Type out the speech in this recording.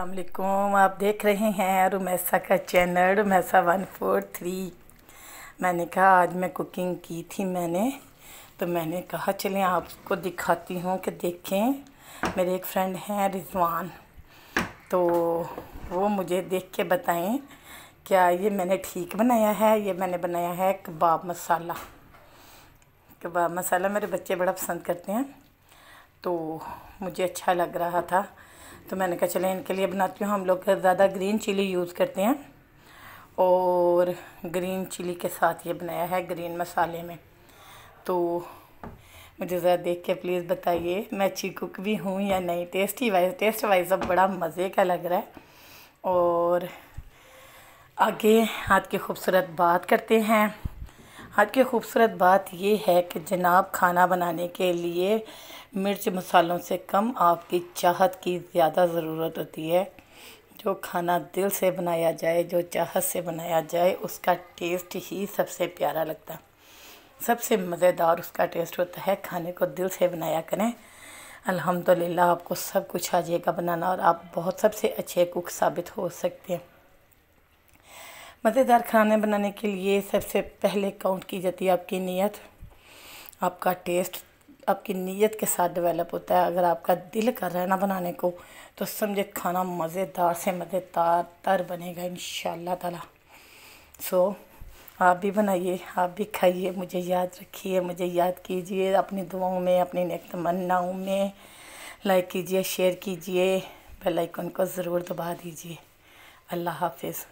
अल्लाम आप देख रहे हैं रुमैसा का channel Rumaisa one four three मैंने कहा आज मैं कुकिंग की थी मैंने तो मैंने कहा चलें आपको दिखाती हूँ कि देखें मेरे एक फ्रेंड हैं रिजवान तो वो मुझे देख के बताएं क्या ये मैंने ठीक बनाया है ये मैंने बनाया है कबाब मसाला कबाब मसाला मेरे बच्चे बड़ा पसंद करते हैं तो मुझे अच्छा लग रहा था तो मैंने कहा चले इनके लिए बनाती हूँ हम लोग ज़्यादा ग्रीन चिली यूज़ करते हैं और ग्रीन चिली के साथ ये बनाया है ग्रीन मसाले में तो मुझे ज़रा देख के प्लीज़ बताइए मैं अच्छी कुक भी हूँ या नहीं टेस्टी वाइज टेस्ट वाइज अब बड़ा मज़े का लग रहा है और आगे हाथ की खूबसूरत बात करते हैं आज की खूबसूरत बात यह है कि जनाब खाना बनाने के लिए मिर्च मसालों से कम आपकी चाहत की ज़्यादा ज़रूरत होती है जो खाना दिल से बनाया जाए जो चाहत से बनाया जाए उसका टेस्ट ही सबसे प्यारा लगता सबसे मज़ेदार उसका टेस्ट होता है खाने को दिल से बनाया करें अल्हम्दुलिल्लाह आपको सब कुछ आ जाएगा बनाना और आप बहुत सबसे अच्छे कुक साबित हो सकते हैं मज़ेदार खाने बनाने के लिए सबसे पहले काउंट की जाती है आपकी नीयत आपका टेस्ट आपकी नीयत के साथ डेवलप होता है अगर आपका दिल कर रहा है ना बनाने को तो समझे खाना मज़ेदार से मज़ेदार तर बनेगा इन ताला सो so, आप भी बनाइए आप भी खाइए मुझे याद रखिए मुझे याद कीजिए अपनी दुआओं में अपनी नेक तमन्नाओं में लाइक कीजिए शेयर कीजिए बेल आइकन को ज़रूर दबा दीजिए अल्लाह हाफिज़